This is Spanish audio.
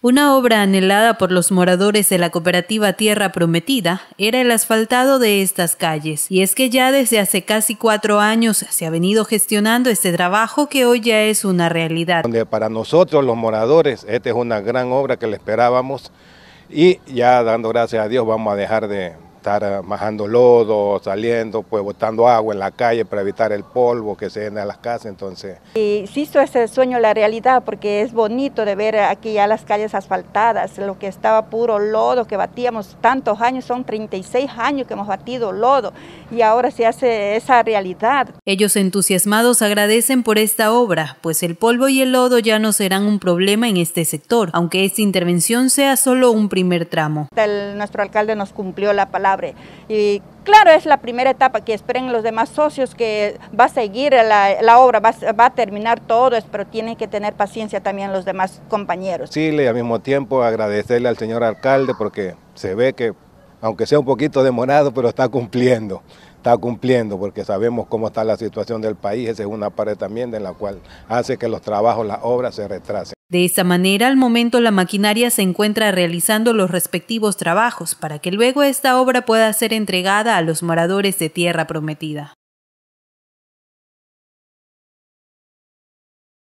Una obra anhelada por los moradores de la cooperativa Tierra Prometida era el asfaltado de estas calles, y es que ya desde hace casi cuatro años se ha venido gestionando este trabajo que hoy ya es una realidad. Donde para nosotros los moradores, esta es una gran obra que le esperábamos y ya dando gracias a Dios vamos a dejar de, estar eh, majando lodo, saliendo, pues botando agua en la calle para evitar el polvo que se llena a las casas, entonces. Y sí es ese sueño la realidad, porque es bonito de ver aquí ya las calles asfaltadas, lo que estaba puro lodo que batíamos tantos años, son 36 años que hemos batido lodo, y ahora se hace esa realidad. Ellos entusiasmados agradecen por esta obra, pues el polvo y el lodo ya no serán un problema en este sector, aunque esta intervención sea solo un primer tramo. nuestro alcalde nos cumplió la palabra y claro, es la primera etapa que esperen los demás socios que va a seguir la, obra, va, a terminar todo, pero tienen que tener paciencia también los demás compañeros. Sí, le al mismo tiempo agradecerle al señor alcalde porque se ve que, aunque sea un poquito demorado, pero está cumpliendo está cumpliendo, porque sabemos cómo está la situación del país, esa es una parte también de la cual hace que los trabajos, las obras se retrasen. De esa manera, al momento la maquinaria se encuentra realizando los respectivos trabajos para que luego esta obra pueda ser entregada a los moradores de Tierra Prometida.